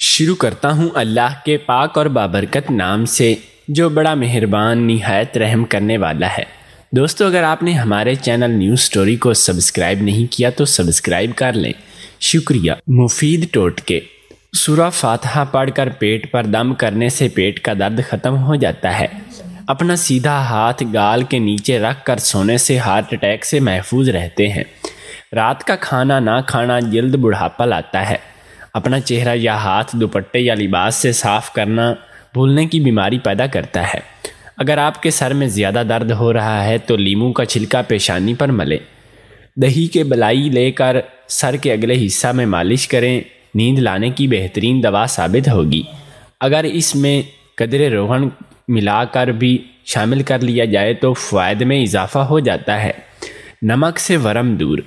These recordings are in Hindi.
शुरू करता हूँ अल्लाह के पाक और बाबरकत नाम से जो बड़ा मेहरबान नहायत रहम करने वाला है दोस्तों अगर आपने हमारे चैनल न्यूज़ स्टोरी को सब्सक्राइब नहीं किया तो सब्सक्राइब कर लें शुक्रिया मुफीद टोटके सूरा फातहा पढ़कर पेट पर दम करने से पेट का दर्द ख़त्म हो जाता है अपना सीधा हाथ गाल के नीचे रख कर सोने से हार्ट अटैक से महफूज रहते हैं रात का खाना ना खाना जल्द बुढ़ापा लाता है अपना चेहरा या हाथ दुपट्टे या लिबास से साफ करना भूलने की बीमारी पैदा करता है अगर आपके सर में ज़्यादा दर्द हो रहा है तो लीमू का छिलका पेशानी पर मलें दही के बलाई लेकर सर के अगले हिस्सा में मालिश करें नींद लाने की बेहतरीन दवा साबित होगी अगर इसमें कदर रोहन मिलाकर भी शामिल कर लिया जाए तो फ़ायदे में इजाफा हो जाता है नमक से वरम दूर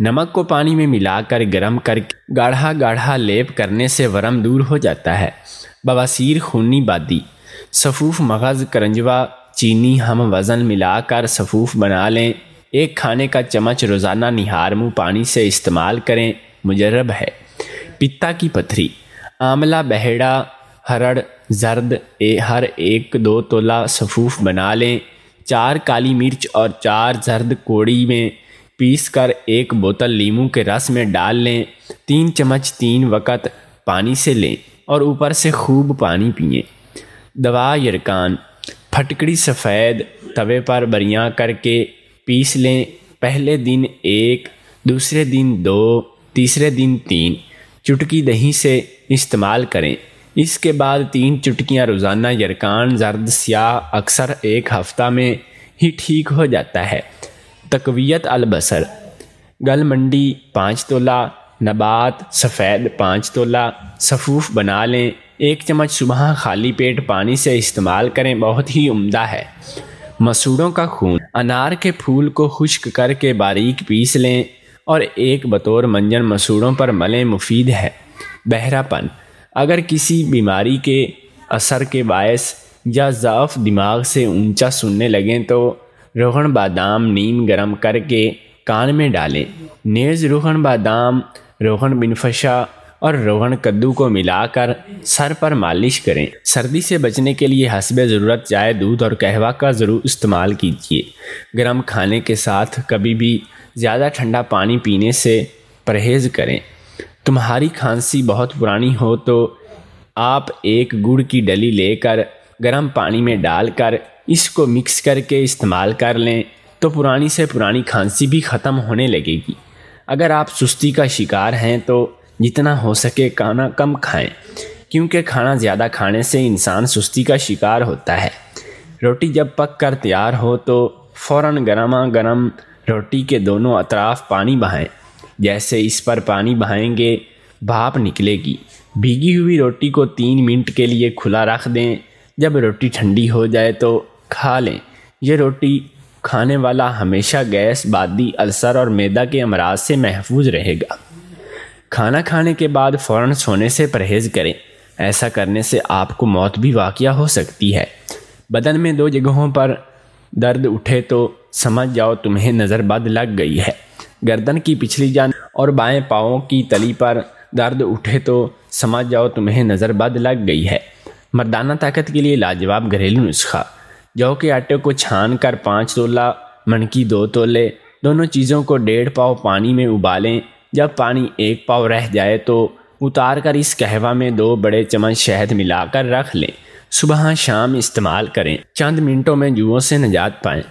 नमक को पानी में मिलाकर गर्म कर गाढ़ा गाढ़ा लेप करने से वरम दूर हो जाता है बवासीर खूनी बादी सफूफ मगज़ करंजवा चीनी हम वज़न मिलाकर सफूफ बना लें एक खाने का चम्मच रोज़ाना निहार मुँह पानी से इस्तेमाल करें मुजरब है पिता की पथरी आंवला बहेड़ा हरड़ जर्द ए हर एक दो तोला सफूफ बना लें चार काली मिर्च और चार जर्द कोड़ी में पीसकर एक बोतल लीमू के रस में डाल लें तीन चम्मच तीन वक़्त पानी से लें और ऊपर से खूब पानी पिए दवा यरकान फटकड़ी सफ़ेद तवे पर बरिया करके पीस लें पहले दिन एक दूसरे दिन दो तीसरे दिन तीन चुटकी दही से इस्तेमाल करें इसके बाद तीन चुटकियां रोज़ाना यरकान जर्द स्याह अक्सर एक हफ़्ता में ही ठीक हो जाता है तकवीत अलबसर गल मंडी पाँच तोला नबात सफ़ेद पाँच तोला सफ़ूफ़ बना लें एक चम्मच सुबह खाली पेट पानी से इस्तेमाल करें बहुत ही उम्दा है मसूड़ों का खून अनार के फूल को खुश्क करके बारीक पीस लें और एक बतौर मंजन मसूड़ों पर मलें मुफीद है बहरापन अगर किसी बीमारी के असर के बायस या ज़ाफ़ दिमाग से ऊंचा सुनने लगें तो रोहन बादाम नीम गरम करके कान में डालें नेज़ रोहन बादाम रोहन बिनफशा और रोहन कद्दू को मिलाकर सर पर मालिश करें सर्दी से बचने के लिए हसब ज़रूरत चाय दूध और कहवा का ज़रूर इस्तेमाल कीजिए गर्म खाने के साथ कभी भी ज़्यादा ठंडा पानी पीने से परहेज़ करें तुम्हारी खांसी बहुत पुरानी हो तो आप एक गुड़ की डली लेकर गर्म पानी में डालकर इसको मिक्स करके इस्तेमाल कर लें तो पुरानी से पुरानी खांसी भी ख़त्म होने लगेगी अगर आप सुस्ती का शिकार हैं तो जितना हो सके खाना कम खाएं क्योंकि खाना ज़्यादा खाने से इंसान सुस्ती का शिकार होता है रोटी जब पक कर तैयार हो तो फ़ौर गर्मा गर्म रोटी के दोनों अतराफ पानी बहाएं जैसे इस पर पानी बहाएंगे भाप निकलेगी भीगी हुई रोटी को तीन मिनट के लिए खुला रख दें जब रोटी ठंडी हो जाए तो खा लें यह रोटी खाने वाला हमेशा गैस बादी अल्सर और मैदा के अमराज से महफूज रहेगा खाना खाने के बाद फ़ौर सोने से परहेज़ करें ऐसा करने से आपको मौत भी वाक़ हो सकती है बदन में दो जगहों पर दर्द उठे तो समझ जाओ तुम्हें नज़रबंद लग गई है गर्दन की पिछली जान और बाएं पाओ की तली पर दर्द उठे तो समझ जाओ तुम्हें नज़रबंद लग गई है मर्दाना ताकत के लिए लाजवाब घरेलू नुस्खा जौ के आटे को छान कर पाँच तोला मनकी दो तोले दोनों चीज़ों को डेढ़ पाव पानी में उबालें जब पानी एक पाव रह जाए तो उतार कर इस कहवा में दो बड़े चम्मच शहद मिलाकर रख लें सुबह शाम इस्तेमाल करें चंद मिनटों में जुओं से निजात पाएँ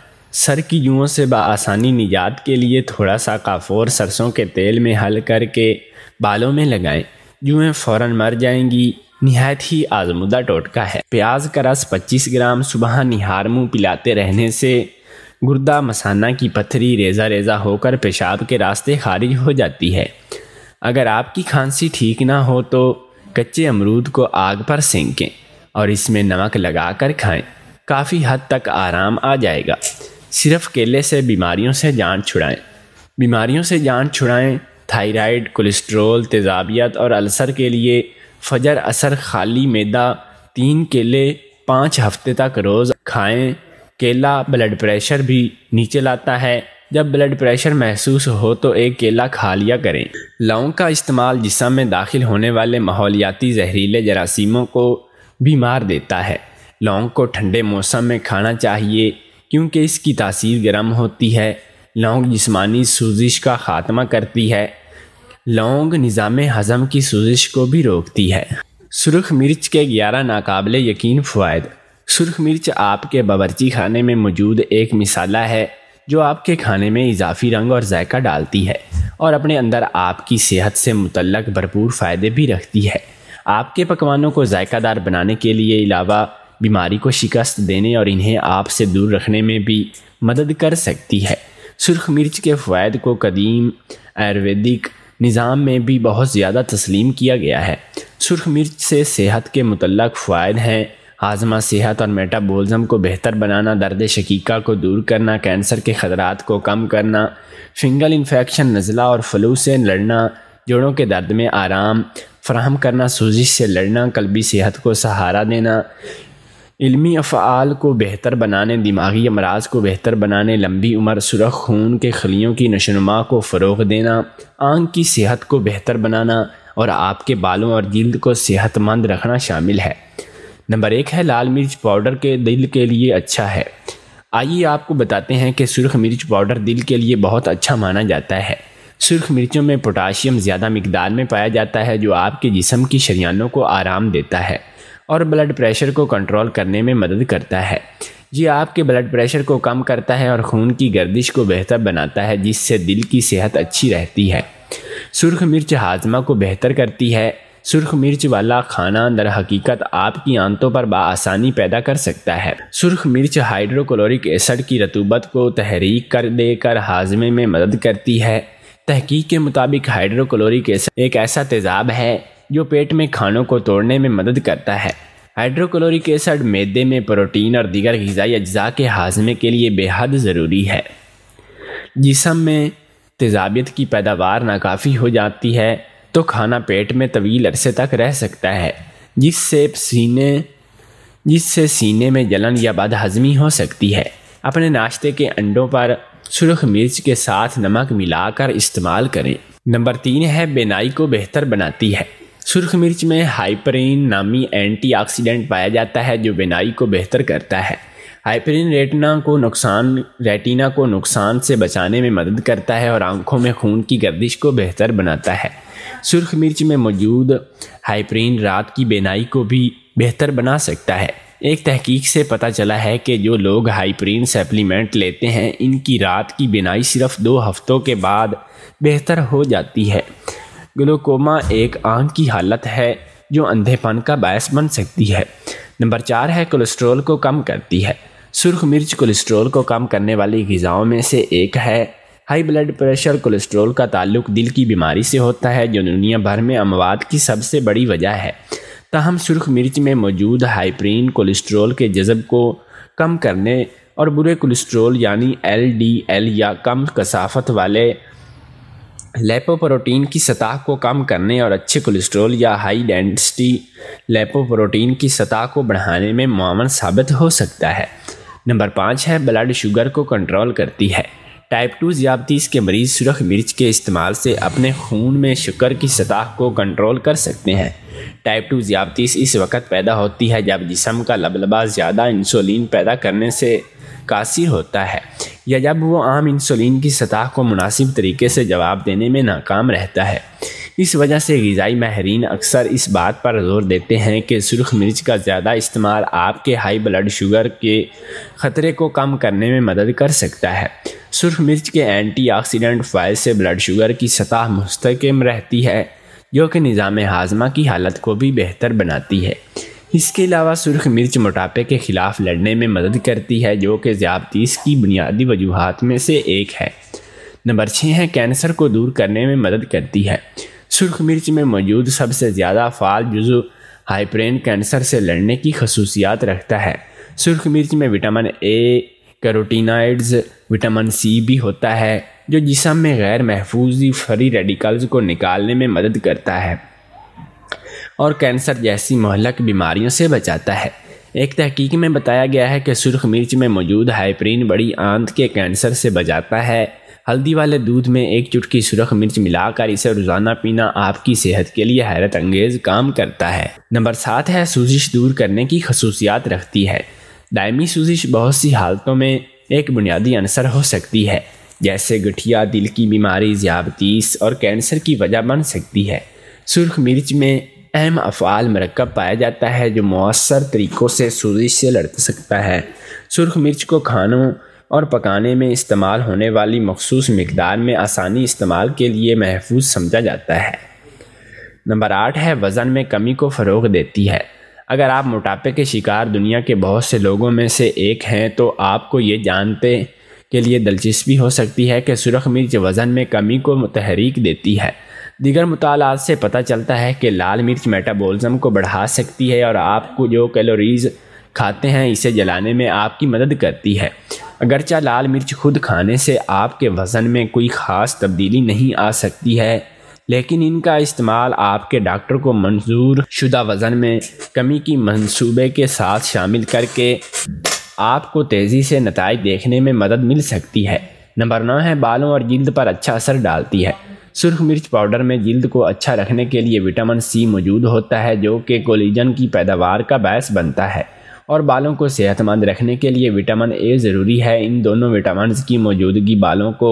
सर की जुओं से बसानी निजात के लिए थोड़ा सा काफोर सरसों के तेल में हल करके बालों में लगाएं जुएँ फ़ौर मर जाएंगी निहायत ही आजमुदा टोटका है प्याज का रस 25 ग्राम सुबह निहार मुँह पिलाते रहने से गुर्दा मसाना की पथरी रेजा रेजा होकर पेशाब के रास्ते खारिज हो जाती है अगर आपकी खांसी ठीक ना हो तो कच्चे अमरूद को आग पर सेंकें और इसमें नमक लगाकर खाएं काफ़ी हद तक आराम आ जाएगा सिर्फ केले से बीमारियों से जान छुड़ाएं बीमारियों से जान छुड़ाएं थायराइड कोलेस्ट्रॉल तेजाबियत और अल्सर के लिए फजर असर खाली मैदा तीन केले पाँच हफ्ते तक रोज़ खाएं केला ब्लड प्रेशर भी नीचे लाता है जब ब्लड प्रेशर महसूस हो तो एक केला खा लिया करें लौंग का इस्तेमाल जिसम में दाखिल होने वाले माहौलियाती जहरीले जरासीमों को भी मार देता है लौंग को ठंडे मौसम में खाना चाहिए क्योंकि इसकी तासीर गर्म होती है लौंग जिस्मानी सूजिश का खात्मा करती है लौंग निज़ाम हज़म की सूजिश को भी रोकती है सुरख मिर्च के ग्यारह नाकबल यकीन फ़वाद सुरख मिर्च आपके बावर्ची खाने में मौजूद एक मिसाला है जो आपके खाने में इजाफी रंग और जायका डालती है और अपने अंदर आपकी सेहत से मुतलक भरपूर फ़ायदे भी रखती है आपके पकवानों को जायकादार बनाने के लिए अलावा बीमारी को शिकस्त देने और इन्हें आपसे दूर रखने में भी मदद कर सकती है सुरख मिर्च के फ़वाद को कदीम आयुर्वेदिक निज़ाम में भी बहुत ज़्यादा तस्लीम किया गया है सुरख मिर्च से सेहत के मुतल फ़ायद हैं हाजमा सेहत और मेटाबोलज़म को बेहतर बनाना दर्द शकीका को दूर करना कैंसर के ख़तरात को कम करना फिंगल इन्फेक्शन नज़ला और फ्लू से लड़ना जोड़ों के दर्द में आराम फ्राहम करना सूजिश से लड़ना कलबी सेहत को सहारा देना इलमी अफ़ाल को बेहतर बनाने दिमागी अमराज को बेहतर बनाने लंबी उम्र सुरख खून के खलियों की नशोनुमा को फ़रोग देना आँख की सेहत को बेहतर बनाना और आपके बालों और जल्द को सेहतमंद रखना शामिल है नंबर एक है लाल मिर्च पाउडर के दिल के लिए अच्छा है आइए आपको बताते हैं कि सुरख मिर्च पाउडर दिल के लिए बहुत अच्छा माना जाता है सुरख मिर्चों में पोटाशियम ज़्यादा मकदार में पाया जाता है जो आपके जिसम की शरियानों को आराम देता है और ब्लड प्रेशर को कंट्रोल करने में मदद करता है ये आपके ब्लड प्रेशर को कम करता है और खून की गर्दिश को बेहतर बनाता है जिससे दिल की सेहत अच्छी रहती है सुर्ख मिर्च हाजमा को बेहतर करती है सुर्ख मिर्च वाला खाना अंदर हकीकत आपकी आंतों पर आसानी पैदा कर सकता है सुर्ख मिर्च हाइड्रोक्लोरिक एसिड की रतूबत को तहरीक कर देकर हाजमे में मदद करती है तहकीक के मुताबिक हाइड्रोक्लोरिक एसिड एक ऐसा तेज़ाब है जो पेट में खानों को तोड़ने में मदद करता है हाइड्रोक्लोरिक एसिड मैदे में प्रोटीन और दीगर गजाई अज्जा के हाजमे के लिए बेहद ज़रूरी है जिसम में तेजाबियत की पैदावार नाकाफ़ी हो जाती है तो खाना पेट में तवील अरसे तक रह सकता है जिससे सीने जिससे सीने में जलन या बद हजमी हो सकती है अपने नाश्ते के अंडों पर सुरख मिर्च के साथ नमक मिलाकर इस्तेमाल करें नंबर तीन है बेनाई को बेहतर बनाती है सुर्ख मिर्च में हाइपरिन नामी एंटीऑक्सीडेंट पाया जाता है जो बिनाई को बेहतर करता है हाइपरिन रेटिना को नुकसान रेटिना को नुकसान से बचाने में मदद करता है और आंखों में खून की गर्दिश को बेहतर बनाता है सुर्ख मिर्च में मौजूद हाइपरिन रात की बेनाई को भी बेहतर बना सकता है एक तहकीक से पता चला है कि जो लोग हाइपरिन सप्लीमेंट लेते हैं इनकी रात की बेनाई सिर्फ दो हफ्तों के बाद बेहतर हो जाती है ग्लूकोमा एक आंख की हालत है जो अंधेपन का बायस बन सकती है नंबर चार है कोलेस्ट्रॉल को कम करती है सुर्ख मिर्च कोलेस्ट्रॉल को कम करने वाली गज़ाओं में से एक है हाई ब्लड प्रेशर कोलेस्ट्रॉल का ताल्लुक दिल की बीमारी से होता है जो दुनिया भर में अमवाद की सबसे बड़ी वजह है ताहम सुर्ख मिर्च में मौजूद हाइप्रीन कोलेस्ट्रॉल के जज्ब को कम करने और बुरे कोलेस्ट्रॉल यानी एल डी एल या कम कसाफत वाले लेपोप्रोटीन की सतह को कम करने और अच्छे कोलेस्ट्रॉल या हाई डेंसिटी लेपोप्रोटीन की सतह को बढ़ाने में मामन साबित हो सकता है नंबर पाँच है ब्लड शुगर को कंट्रोल करती है टाइप टू ज़्यादतीस के मरीज़ सुरख मिर्च के इस्तेमाल से अपने खून में शुगर की सतह को कंट्रोल कर सकते हैं टाइप टू ज़्यादतीस इस वक्त पैदा होती है जब जिसम का लबलबा ज़्यादा इंसुलिन पैदा करने से कासी होता है या जब वो आम इंसुलिन की सतह को मुनासिब तरीके से जवाब देने में नाकाम रहता है इस वजह से गज़ाई माहरीन अक्सर इस बात पर जोर देते हैं कि सुरख मिर्च का ज़्यादा इस्तेमाल आपके हाई ब्लड शुगर के ख़तरे को कम करने में मदद कर सकता है सुरख मिर्च के ऑक्सीडेंट फाइल से ब्लड शुगर की सतह मुस्तकम रहती है जो कि निज़ाम हाजमा की हालत को भी बेहतर बनाती है इसके अलावा सुर्ख मिर्च मोटापे के ख़िलाफ़ लड़ने में मदद करती है जो कि ज़्यादतीस की बुनियादी वजूहत में से एक है नंबर छः है कैंसर को दूर करने में मदद करती है सुर्ख मिर्च में मौजूद सबसे ज़्यादा फाल जुजु हाइप्रेन कैंसर से लड़ने की खसूसियात रखता है सुर्ख मिर्च में विटामिन ए करोटीनाइड्स विटामिन सी भी होता है जो जिसम में गैर महफूजी फ्री रेडिकल्स को निकालने में मदद करता है और कैंसर जैसी मोहलक बीमारियों से बचाता है एक तहकीक में बताया गया है कि सुर्ख मिर्च में मौजूद हाइप्रीन बड़ी आंत के कैंसर से बचाता है हल्दी वाले दूध में एक चुटकी सुरख मिर्च मिलाकर इसे रोज़ाना पीना आपकी सेहत के लिए हैरत अंगेज काम करता है नंबर सात है सूजिश दूर करने की खसूसियात रखती है दायमी सूजिश बहुत सी हालतों में एक बुनियादी अंसर हो सकती है जैसे गठिया दिल की बीमारी ज्यादतीस और कैंसर की वजह बन सकती है सुरख मिर्च में अहम अफ़ाल मरकब पाया जाता है जो मौसर तरीक़ों से सूजी से लड़ सकता है सुरख मिर्च को खानों और पकाने में इस्तेमाल होने वाली मखसूस मकदार में आसानी इस्तेमाल के लिए महफूज समझा जाता है नंबर आठ है वज़न में कमी को फ़रोग देती है अगर आप मोटापे के शिकार दुनिया के बहुत से लोगों में से एक हैं तो आपको ये जानते के लिए दिलचस्पी हो सकती है कि सुरख मिर्च वज़न में कमी को तहरीक देती है दीगर मुताल से पता चलता है कि लाल मिर्च मेटाबॉलिज्म को बढ़ा सकती है और आपको जो कैलोरीज़ खाते हैं इसे जलाने में आपकी मदद करती है अगरचा लाल मिर्च खुद खाने से आपके वज़न में कोई ख़ास तब्दीली नहीं आ सकती है लेकिन इनका इस्तेमाल आपके डॉक्टर को मंजूर शुदा वज़न में कमी की मंसूबे के साथ शामिल करके आपको तेज़ी से नतज देखने में मदद मिल सकती है नंबर नौ है बालों और जल्द पर अच्छा असर डालती है सुर्ख मिर्च पाउडर में जिल्द को अच्छा रखने के लिए विटामिन सी मौजूद होता है जो कि कोलिजन की पैदावार का बायस बनता है और बालों को सेहतमंद रखने के लिए विटामिन ए ज़रूरी है इन दोनों विटामिन की मौजूदगी बालों को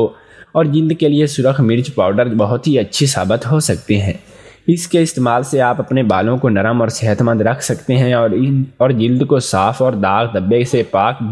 और जिल्द के लिए सुरख मिर्च पाउडर बहुत ही अच्छी साबित हो सकते हैं इसके इस्तेमाल से आप अपने बालों को नरम और सेहतमंद रख सकते हैं और इन और जिल्द को साफ़ और दाग धब्बे से पाक